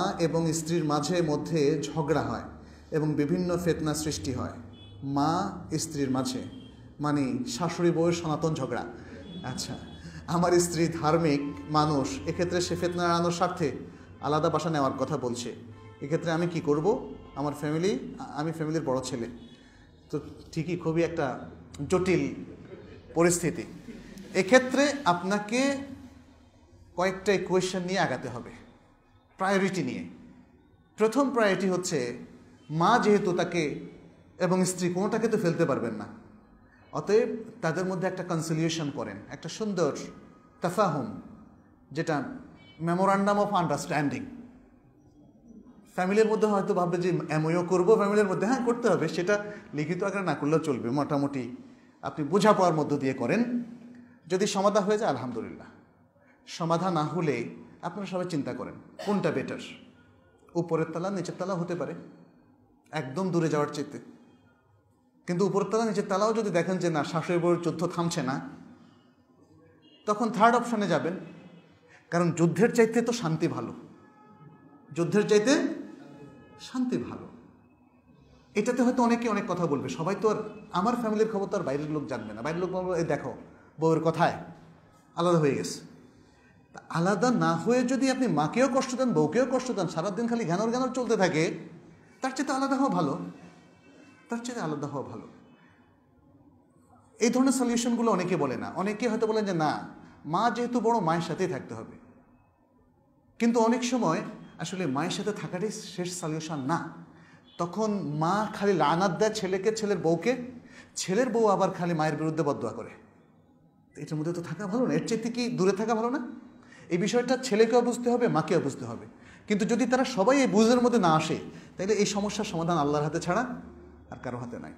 মা এবং স্ত্রীর মাঝে মধ্যে ঝগড়া হয় এবং বিভিন্ন ফেতনা সৃষ্টি হয় মা স্ত্রীর মাঝে মানে শাশুড়ি বউয়ের সনাতন ঝগড়া আচ্ছা আমার স্ত্রী ধার্মিক মানুষ এক্ষেত্রে সে ফেতনা এড়ানোর স্বার্থে আলাদা বাসা নেওয়ার কথা বলছে এক্ষেত্রে আমি কি করব আমার ফ্যামিলি আমি ফ্যামিলির বড় ছেলে তো ঠিকই খুবই একটা জটিল পরিস্থিতি এক্ষেত্রে আপনাকে কয়েকটা ইকুয়েশন নিয়ে আগাতে হবে প্রায়োরিটি নিয়ে প্রথম প্রায়োরিটি হচ্ছে মা যেহেতু তাকে এবং স্ত্রী কোনোটাকে তো ফেলতে পারবেন না অতএব তাদের মধ্যে একটা কনসিলিয়েশন করেন একটা সুন্দর তাফাহুম যেটা মেমোরান্ডাম অফ আন্ডারস্ট্যান্ডিং ফ্যামিলির মধ্যে হয়তো ভাববে যে এমওইও করবো ফ্যামিলির মধ্যে হ্যাঁ করতে হবে সেটা লিখিত আকারে না করলেও চলবে মোটামুটি আপনি বোঝাপড়ার মধ্য দিয়ে করেন যদি সমাধা হয়ে যায় আলহামদুলিল্লাহ সমাধা না হলে আপনারা সবাই চিন্তা করেন কোনটা বেটার উপরের তালা নিচের তালা হতে পারে একদম দূরে যাওয়ার চেতে কিন্তু উপরের তালা নিচের তালাও যদি দেখেন যে না শাশুড়ি বউর যুদ্ধ থামছে না তখন থার্ড অপশানে যাবেন কারণ যুদ্ধের চাইতে তো শান্তি ভালো যুদ্ধের চাইতে শান্তি ভালো এটাতে হয়তো অনেকে অনেক কথা বলবে সবাই তো আর আমার ফ্যামিলির খবর তো আর বাইরের লোক জানবে না বাইরের লোক বলবে দেখো বউয়ের কথায় আলাদা হয়ে গেছে আলাদা না হয়ে যদি আপনি মাকেও কষ্ট দেন বউকেও কষ্ট দেন সারাদিন খালি ঘ্যানর ঘ্যানর চলতে থাকে তার চেয়ে আলাদা হওয়া ভালো তার চেয়ে আলাদা হওয়া ভালো এই ধরনের সলিউশনগুলো অনেকে বলে না অনেকে হয়তো বলেন যে না মা যেহেতু বড় মায়ের সাথেই থাকতে হবে কিন্তু অনেক সময় আসলে মায়ের সাথে থাকাটাই শেষ সলিউশন না তখন মা খালি লানাত দেয় ছেলেকে ছেলের বউকে ছেলের বউ আবার খালি মায়ের বিরুদ্ধে বদয়া করে এটার মধ্যে তো থাকা ভালো না এর চেয়ে কি দূরে থাকা ভালো না এই বিষয়টা ছেলেকেও বুঝতে হবে মাকেও বুঝতে হবে কিন্তু যদি তারা সবাই এই বুঝের মধ্যে না আসে তাহলে এই সমস্যার সমাধান আল্লাহর হাতে ছাড়া আর কারো হাতে নাই